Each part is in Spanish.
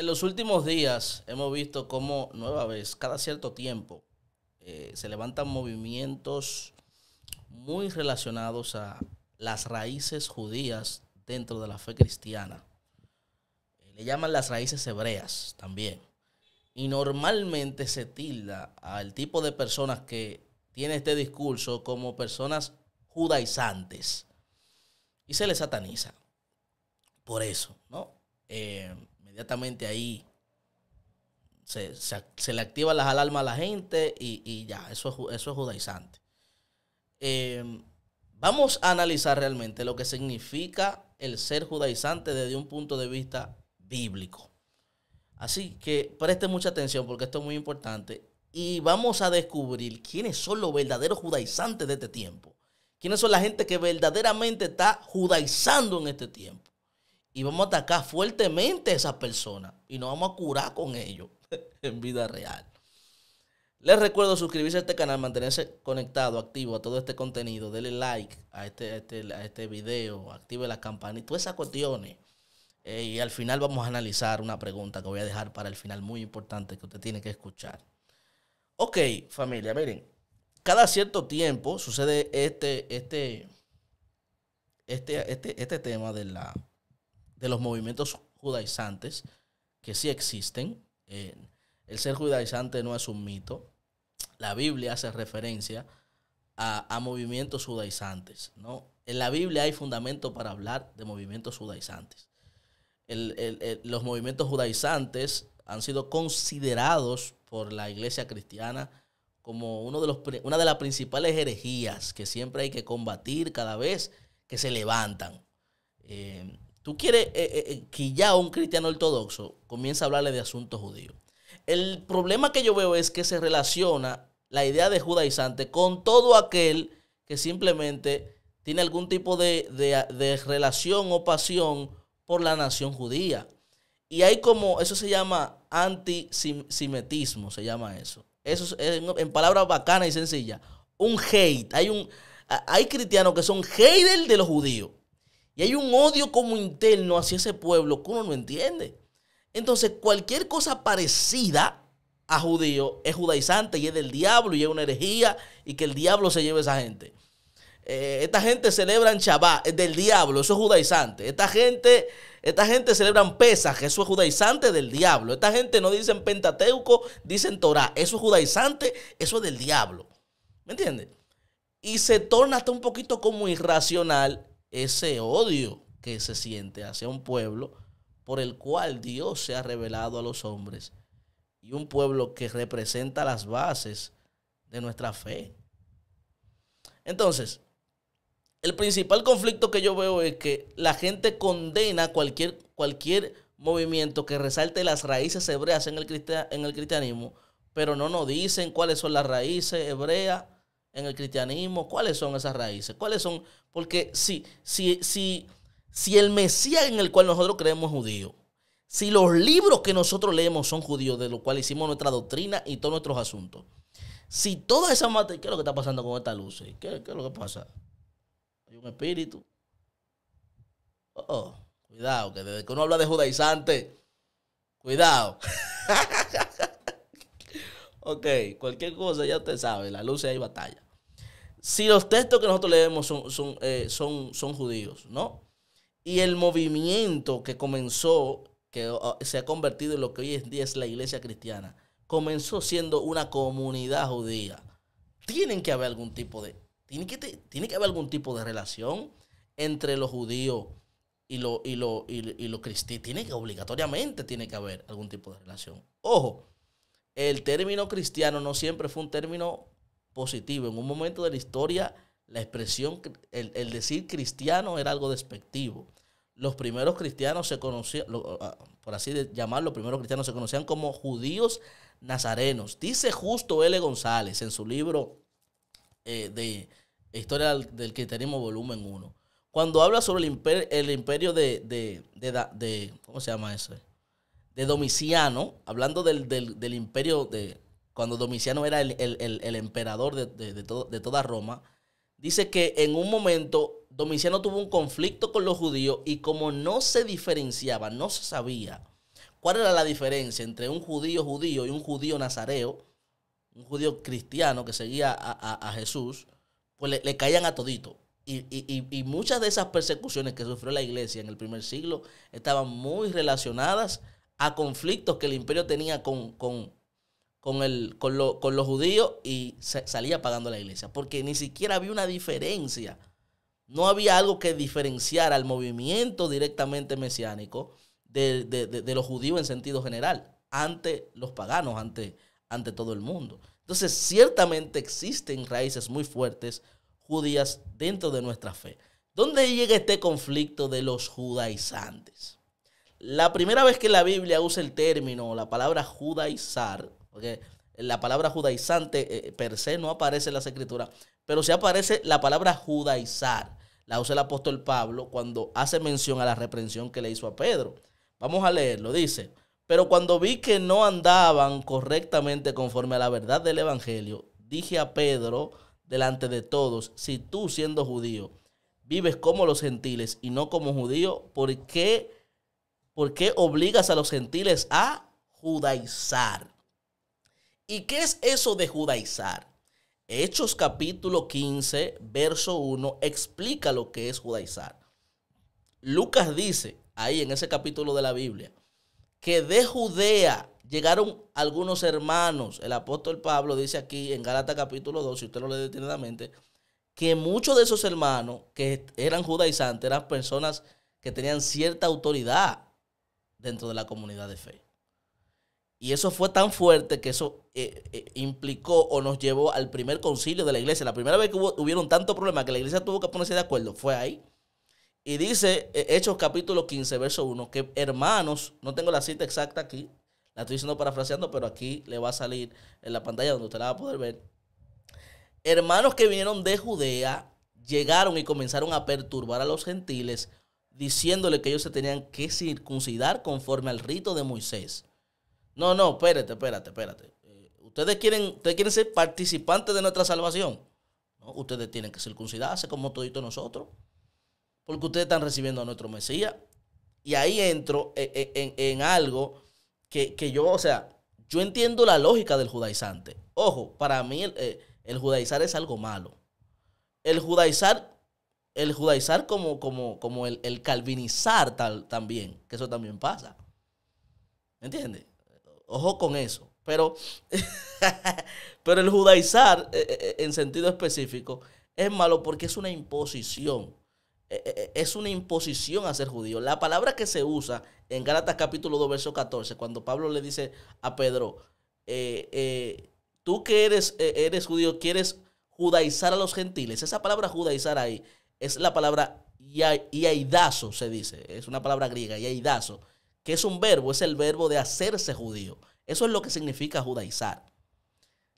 En los últimos días hemos visto cómo nueva vez, cada cierto tiempo, eh, se levantan movimientos muy relacionados a las raíces judías dentro de la fe cristiana. le llaman las raíces hebreas también. Y normalmente se tilda al tipo de personas que tiene este discurso como personas judaizantes. Y se les sataniza. Por eso, ¿no? Eh, inmediatamente ahí se, le activan las alarmas a la gente y, ya, eso, eso es judaizante. Em, vamos a analizar realmente lo que significa el ser judaizante desde un punto de vista bíblico. Así que preste mucha atención porque esto es muy importante. Y vamos a descubrir quiénes son los verdaderos judaizantes de este tiempo. Quiénes son la gente que verdaderamente está judaizando en este tiempo. Y vamos a atacar fuertemente a esas personas y nos vamos a curar con ellos en vida real. Les recuerdo suscribirse a este canal, mantenerse conectado, activo a todo este contenido. Dele like a este, este, a este video, active la campanita, todas esas cuestiones. Eh, y al final vamos a analizar una pregunta que voy a dejar para el final muy importante que usted tiene que escuchar. Ok, familia, miren. Cada cierto tiempo sucede este, este, este, este, este tema de la de los movimientos judaizantes, que sí existen. Eh, el ser judaizante no es un mito. La Biblia hace referencia a, movimientos judaizantes. ¿no? En la Biblia hay fundamento para hablar de movimientos judaizantes. los movimientos judaizantes han sido considerados por la iglesia cristiana como uno de los, una de las principales herejías que siempre hay que combatir cada vez que se levantan. Eh, Tú quieres eh, eh, eh, que ya un cristiano ortodoxo comience a hablarle de asuntos judíos. El problema que yo veo es que se relaciona la idea de judaizante con todo aquel que simplemente tiene algún tipo de, relación o pasión por la nación judía. Y hay como, eso se llama antisemitismo, se llama eso. Eso es, en, palabras bacanas y sencillas, un hate. Hay, un, hay cristianos que son haters de los judíos. Y hay un odio como interno hacia ese pueblo que uno no entiende. Entonces, cualquier cosa parecida a judío es judaizante y es del diablo y es una herejía y que el diablo se lleve a esa gente. Eh, esta gente celebran Shabbat, es del diablo, eso es judaizante. Esta gente, esta gente celebran Pesaj, eso es judaizante del diablo. Esta gente no dicen Pentateuco, dicen Torah, eso es judaizante, eso es del diablo. ¿Me entiendes? Y se torna hasta un poquito como irracional ese odio que se siente hacia un pueblo por el cual Dios se ha revelado a los hombres y un pueblo que representa las bases de nuestra fe. Entonces, el principal conflicto que yo veo es que la gente condena cualquier, cualquier movimiento que resalte las raíces hebreas en el, en el cristianismo, pero no nos dicen cuáles son las raíces hebreas en el cristianismo? ¿Cuáles son esas raíces? ¿Cuáles son? Porque si, si, si, si el Mesías en el cual nosotros creemos es judío, si los libros que nosotros leemos son judíos, de los cuales hicimos nuestra doctrina y todos nuestros asuntos, si toda esa materia, ¿qué es lo que está pasando con esta luces? ¿Qué, ¿Qué, es lo que pasa? Hay un espíritu. oh. oh cuidado, que desde que uno habla de judaizante, cuidado. Ok, cualquier cosa ya te sabe, la luz hay batalla. Si los textos que nosotros leemos son, son, eh, son, judíos, ¿no? Y el movimiento que comenzó, que ah, se ha convertido en lo que hoy en día es la iglesia cristiana, comenzó siendo una comunidad judía. Tienen que haber algún tipo de, tiene que, tiene que haber algún tipo de relación entre los judíos y los y lo, y, y lo cristianos. Tiene que, obligatoriamente tiene que haber algún tipo de relación. Ojo, el término cristiano no siempre fue un término positivo. En un momento de la historia, la expresión, el, decir cristiano era algo despectivo. Los primeros cristianos se conocían, ah, por así llamarlo, los primeros cristianos se conocían como judíos nazarenos. Dice justo L. González en su libro eh, de Historia del Cristianismo, volumen 1. Cuando habla sobre el, imperio de, de, de, ¿Cómo se llama eso? de Domiciano, hablando del, imperio de cuando Domiciano era el, emperador de, de, toda Roma, dice que en un momento Domiciano tuvo un conflicto con los judíos y como no se diferenciaba, no se sabía cuál era la diferencia entre un judío judío y un judío nazareo, un judío cristiano que seguía a, Jesús, pues le, caían a todito. Y, y, muchas de esas persecuciones que sufrió la iglesia en el primer siglo estaban muy relacionadas a conflictos que el imperio tenía con, con, el, con, los judíos y salía pagando la iglesia, porque ni siquiera había una diferencia. No había algo que diferenciara al movimiento directamente mesiánico de, los judíos en sentido general, ante los paganos, ante, ante todo el mundo. Entonces, ciertamente existen raíces muy fuertes judías dentro de nuestra fe. ¿Dónde llega este conflicto de los judaizantes? La primera vez que la Biblia usa el término, la palabra judaizar, porque la palabra judaizante eh, eh, per se no aparece en las escrituras, pero sí aparece la palabra judaizar. La usa el apóstol Pablo cuando hace mención a la reprensión que le hizo a Pedro. Vamos a leerlo, dice. Pero cuando vi que no andaban correctamente conforme a la verdad del Evangelio, dije a Pedro delante de todos, si tú siendo judío vives como los gentiles y no como judío, ¿por qué ¿Por qué obligas a los gentiles a judaizar? ¿Y qué es eso de judaizar? Hechos capítulo 15, verso 1, explica lo que es judaizar. Lucas dice, ahí en ese capítulo de la Biblia, que de Judea llegaron algunos hermanos. El apóstol Pablo dice aquí en Galata capítulo 2, si usted lo lee detenidamente, que muchos de esos hermanos que eran judaizantes eran personas que tenían cierta autoridad dentro de la comunidad de fe. Y eso fue tan fuerte que eso eh, eh, implicó o nos llevó al primer concilio de la iglesia. La primera vez que hubo, hubieron tanto problema que la iglesia tuvo que ponerse de acuerdo fue ahí. Y dice eh, Hechos capítulo 15, verso 1, que hermanos, no tengo la cita exacta aquí, la estoy diciendo parafraseando, pero aquí le va a salir en la pantalla donde usted la va a poder ver. Hermanos que vinieron de Judea llegaron y comenzaron a perturbar a los gentiles diciéndole que ellos se tenían que circuncidar conforme al rito de Moisés. No, no, espérate, espérate, espérate. Eh, ustedes, quieren, ustedes quieren ser participantes de nuestra salvación. Ustedes tienen que circuncidarse como todito nosotros. Porque ustedes están recibiendo a nuestro Mesías. Y ahí entro eh, eh, en, algo que, yo, o sea, yo entiendo la lógica del judaizante. Ojo, para mí el, el judaizar es algo malo. El judaizar el judaizar como, como, como el, calvinizar tal, también, que eso también pasa. ¿Me entiendes? Ojo con eso. Pero, pero el judaizar eh, eh, eh, en sentido específico es malo porque es una imposición. Es una imposición a ser judío. La palabra que se usa en Gálatas capítulo 2, verso 14, cuando Pablo le dice a Pedro, tú que eres, eres judío, quieres judaizar a los gentiles. Esa palabra judaizar ahí es la palabra yaidazo se dice. Es una palabra griega, yaidazo. que es un verbo, es el verbo de hacerse judío. Eso es lo que significa judaizar.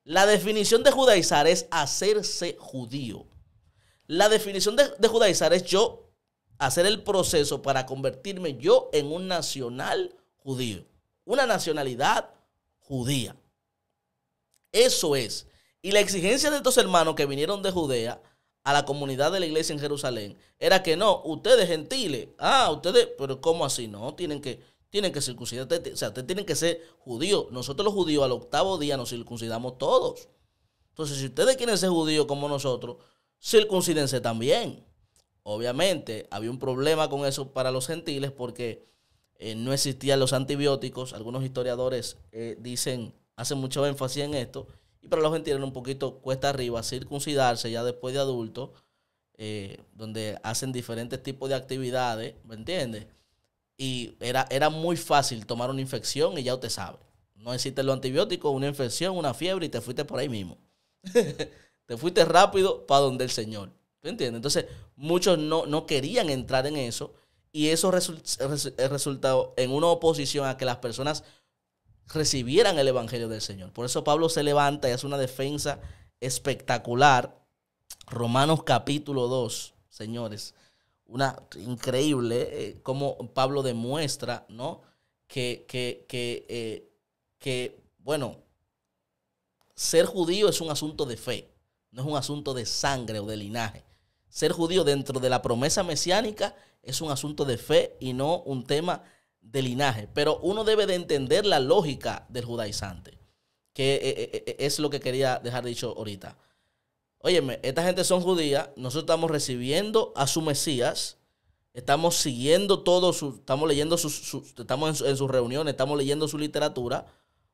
La definición de judaizar es hacerse judío. La definición de, de judaizar es yo hacer el proceso para convertirme yo en un nacional judío, una nacionalidad judía. Eso es. Y la exigencia de estos hermanos que vinieron de Judea a la comunidad de la iglesia en Jerusalén era que no, ustedes gentiles, ah, ustedes, pero ¿cómo así? No, tienen que, tienen que o sea, ustedes tienen que ser judíos. Nosotros los judíos al octavo día nos circuncidamos todos. Entonces, si ustedes quieren ser judíos como nosotros, circuncídense también. Obviamente, había un problema con eso para los gentiles porque eh, no existían los antibióticos. Algunos historiadores eh, dicen, hacen mucho énfasis en esto, y para los gentiles un poquito cuesta arriba circuncidarse ya después de adulto, eh, donde hacen diferentes tipos de actividades, ¿me entiendes? Y era, era muy fácil tomar una infección y ya usted sabe. No existe los antibióticos, una infección, una fiebre y te fuiste por ahí mismo. te fuiste rápido para donde el Señor. ¿me entiendes? Entonces, muchos no, querían entrar en eso y eso resultó en una oposición a que las personas recibieran el Evangelio del Señor. Por eso Pablo se levanta y hace una defensa espectacular. Romanos capítulo 2, señores. Una increíble eh, como Pablo demuestra, ¿no? Que, que, eh, que, bueno, ser judío es un asunto de fe, no es un asunto de sangre o de linaje. Ser judío dentro de la promesa mesiánica es un asunto de fe y no un tema de linaje, pero uno debe de entender la lógica del judaizante, que eh, eh, eh, es lo que quería dejar dicho ahorita. Óyeme, esta gente son judías, nosotros estamos recibiendo a su Mesías, estamos siguiendo todo, su, estamos leyendo sus, estamos en, sus reuniones, estamos leyendo su literatura.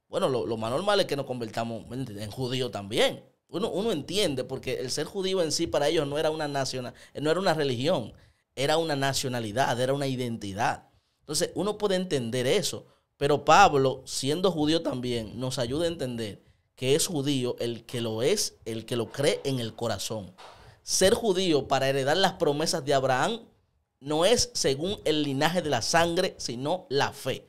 Bueno, lo, lo más normal es que nos convertamos en judío también. Uno, uno, entiende, porque el ser judío en sí para ellos no era una nacional, no era una religión, era una nacionalidad, era una identidad. Entonces, uno puede entender eso, pero Pablo, siendo judío también, nos ayuda a entender que es judío el que lo es, el que lo cree en el corazón. Ser judío para heredar las promesas de Abraham no es según el linaje de la sangre, sino la fe.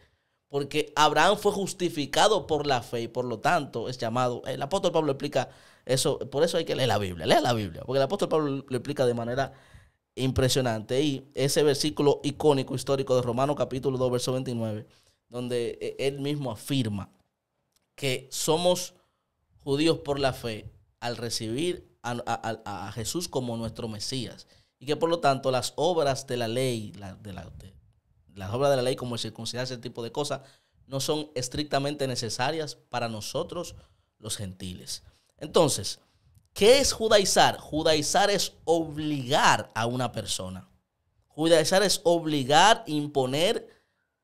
Porque Abraham fue justificado por la fe y por lo tanto es llamado. El apóstol Pablo explica eso, por eso hay que leer la Biblia, leer la Biblia, porque el apóstol Pablo lo explica de manera impresionante. Y ese versículo icónico histórico de Romanos capítulo 2, verso 29, donde e, él mismo afirma que somos judíos por la fe al recibir a, Jesús como nuestro Mesías. Y que por lo tanto las obras de la ley, las obras de la ley como el circuncidar, ese tipo de cosas, no son estrictamente necesarias para nosotros los gentiles. Entonces, ¿Qué es judaizar? Judaizar es obligar a una persona. Judaizar es obligar, imponer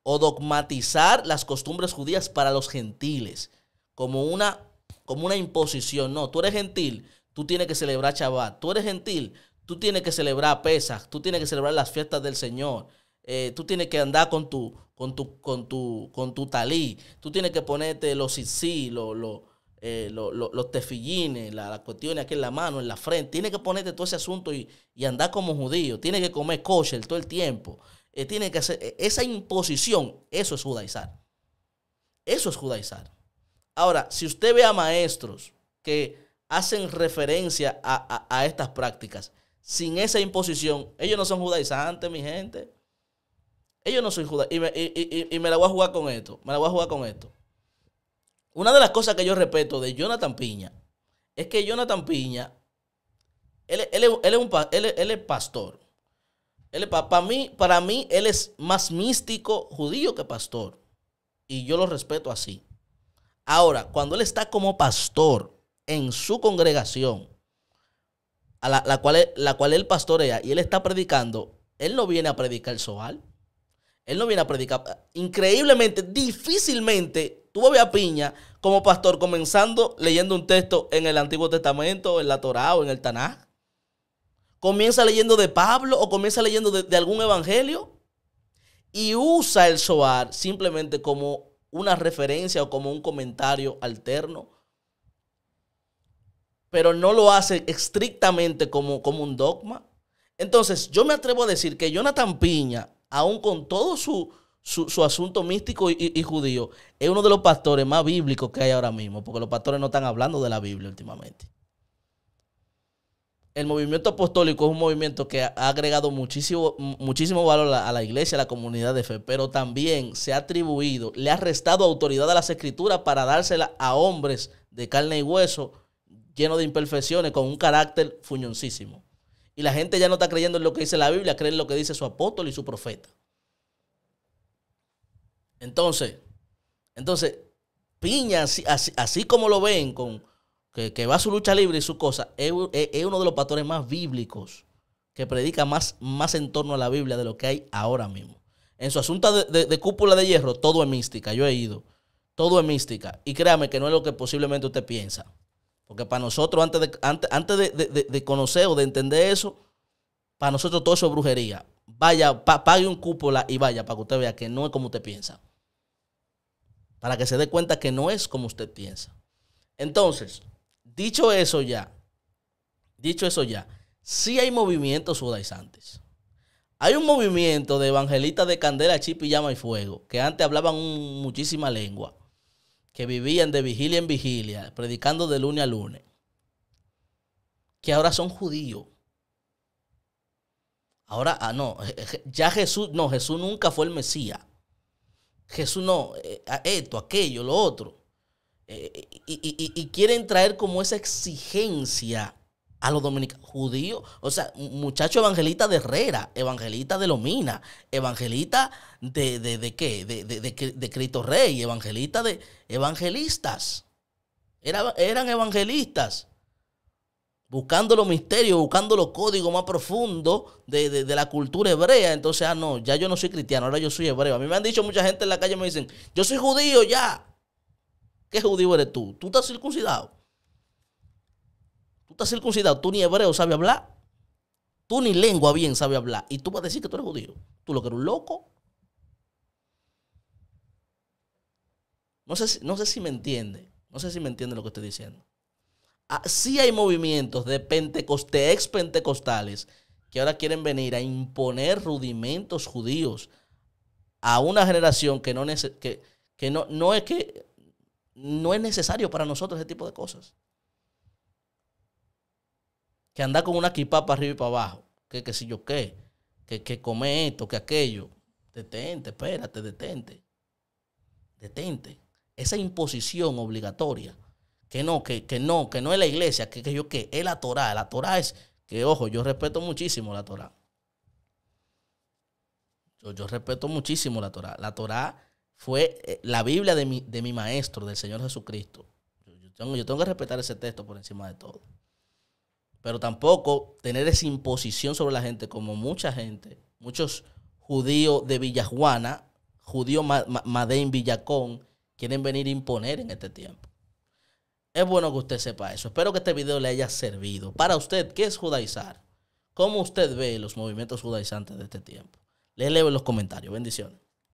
o dogmatizar las costumbres judías para los gentiles, como una, como una imposición. No, tú eres gentil, tú tienes que celebrar Shabbat. Tú eres gentil, tú tienes que celebrar Pesach. Tú tienes que celebrar las fiestas del Señor. Eh, tú tienes que andar con tu, con tu, con tu, con tu talí. Tú tienes que ponerte los sí, los... Lo, eh, los tefillines, las la cuestiones aquí en la mano, en la frente. Tiene que ponerte todo ese asunto y, andar como judío. Tiene que comer kosher todo el tiempo. Eh, tiene que hacer eh, esa imposición. Eso es judaizar. Eso es judaizar. Ahora, si usted ve a maestros que hacen referencia a, estas prácticas, sin esa imposición, ellos no son judaizantes, mi gente. Ellos no son judaizantes. y me la voy a jugar con esto. Me la voy a jugar con esto. Una de las cosas que yo respeto de Jonathan Piña es que Jonathan Piña, él, es, un, él, él es pastor. Él, para, mí, para mí, él es más místico judío que pastor. Y yo lo respeto así. Ahora, cuando él está como pastor en su congregación, a la, cual, la cual él pastorea, y él está predicando, él no viene a predicar el Soal. Él no viene a predicar. Increíblemente, difícilmente Tú a Piña como pastor comenzando leyendo un texto en el Antiguo Testamento, en la Torá o en el Tanaj. Comienza leyendo de Pablo o comienza leyendo de, algún evangelio y usa el Zohar simplemente como una referencia o como un comentario alterno. Pero no lo hace estrictamente como, como un dogma. Entonces, yo me atrevo a decir que Jonathan Piña, aún con todo su, su, asunto místico y, judío, es uno de los pastores más bíblicos que hay ahora mismo, porque los pastores no están hablando de la Biblia últimamente. El movimiento apostólico es un movimiento que ha agregado muchísimo, muchísimo valor a la, iglesia, a la comunidad de fe, pero también se ha atribuido, le ha restado autoridad a las escrituras para dársela a hombres de carne y hueso, llenos de imperfecciones, con un carácter fuñoncísimo. Y la gente ya no está creyendo en lo que dice la Biblia, cree en lo que dice su apóstol y su profeta. Entonces, entonces Piña, así, como lo ven, con, que, va a su lucha libre y su cosa, es, uno de los pastores más bíblicos, que predica más, más en torno a la Biblia de lo que hay ahora mismo. En su asunto de, cúpula de hierro, todo es mística, yo he ido, todo es mística. Y créame que no es lo que posiblemente usted piensa. Porque para nosotros, antes de, antes, de, conocer o de entender eso, para nosotros todo eso es brujería. Vaya, pague un cúpula y vaya, para que usted vea que no es como usted piensa para que se dé cuenta que no es como usted piensa. Entonces, dicho eso ya, dicho eso ya, sí hay movimientos judaizantes. Hay un movimiento de evangelistas de candela, chip y llama y fuego, que antes hablaban muchísima lengua, que vivían de vigilia en vigilia, predicando de lunes a lunes, que ahora son judíos. Ahora, ah, no, ya Jesús, no, Jesús nunca fue el Mesías. Jesús no, eh, esto, aquello, lo otro. Eh, y, quieren traer como esa exigencia a los dominicanos judíos. O sea, muchacho evangelista de Herrera, evangelista de Lomina, evangelista de, de, de qué? De, de, Cristo Rey, evangelista de evangelistas. eran evangelistas buscando los misterios, buscando los códigos más profundos de, la cultura hebrea. Entonces, ah, no, ya yo no soy cristiano, ahora yo soy hebreo. A mí me han dicho mucha gente en la calle, me dicen, yo soy judío ya. ¿Qué judío eres tú? Tú estás circuncidado. Tú estás circuncidado, tú ni hebreo sabes hablar. Tú ni lengua bien sabes hablar. Y tú vas a decir que tú eres judío. Tú lo que eres un loco. No sé, no sé si me entiende. No sé si me entiende lo que estoy diciendo. Ah, sí hay movimientos de, ex pentecostales que ahora quieren venir a imponer rudimentos judíos a una generación que no, que, no, no es que no es necesario para nosotros ese tipo de cosas. Que andar con una equipa para arriba y para abajo, que si yo qué, que, que come esto, que aquello. Detente, espérate, detente. Detente. Esa imposición obligatoria que no, que, no, que no es la iglesia, que, que yo que es la Torah. La Torah es, que ojo, yo respeto muchísimo la Torah. Yo, respeto muchísimo la Torah. La Torah fue eh, la Biblia de mi, maestro, del Señor Jesucristo. Yo tengo, yo tengo que respetar ese texto por encima de todo. Pero tampoco tener esa imposición sobre la gente como mucha gente, muchos judíos de Villajuana, judíos Madén Villacón, quieren venir a imponer en este tiempo. Es bueno que usted sepa eso. Espero que este video le haya servido. Para usted, ¿qué es judaizar? ¿Cómo usted ve los movimientos judaizantes de este tiempo? Le en los comentarios. Bendiciones.